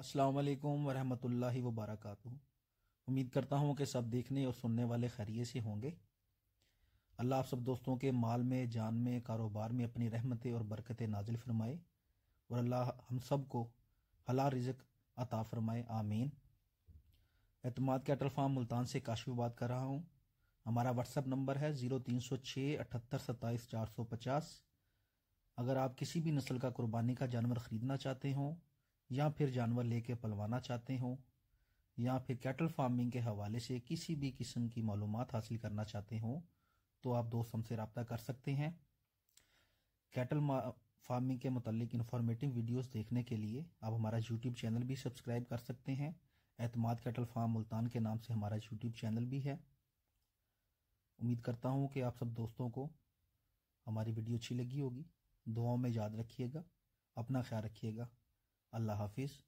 असलकम वरहमल वबरक उम्मीद करता हूँ कि सब देखने और सुनने वाले खैरियत से होंगे अल्लाह आप सब दोस्तों के माल में जान में कारोबार में अपनी रहमतें और बरकतें नाजिल फरमाए और अल्लाह हम सब को हला रिजक अता फरमाए आमीन अतमाद कैटल फार्म मुल्तान से काशिफ बात कर रहा हूँ हमारा व्हाट्सअप नंबर है ज़ीरो तीन सौ छः अठहत्तर सत्ताईस चार सौ पचास अगर आप किसी भी नस्ल का कुर्बानी का जानवर ख़रीदना चाहते हों या फिर जानवर लेके पलवाना चाहते हों या फिर कैटल फार्मिंग के हवाले से किसी भी किस्म की मालूम हासिल करना चाहते हों तो आप दोस्त हमसे रबता कर सकते हैं कैटल फार्मिंग के मतलब इन्फॉर्मेटिव वीडियोस देखने के लिए आप हमारा यूट्यूब चैनल भी सब्सक्राइब कर सकते हैं एतमाद कैटल फार्म मुल्तान के नाम से हमारा यूट्यूब चैनल भी है उम्मीद करता हूँ कि आप सब दोस्तों को हमारी वीडियो अच्छी लगी होगी दुआओं में याद रखिएगा अपना ख्याल रखिएगा अल्लाह हाफिज़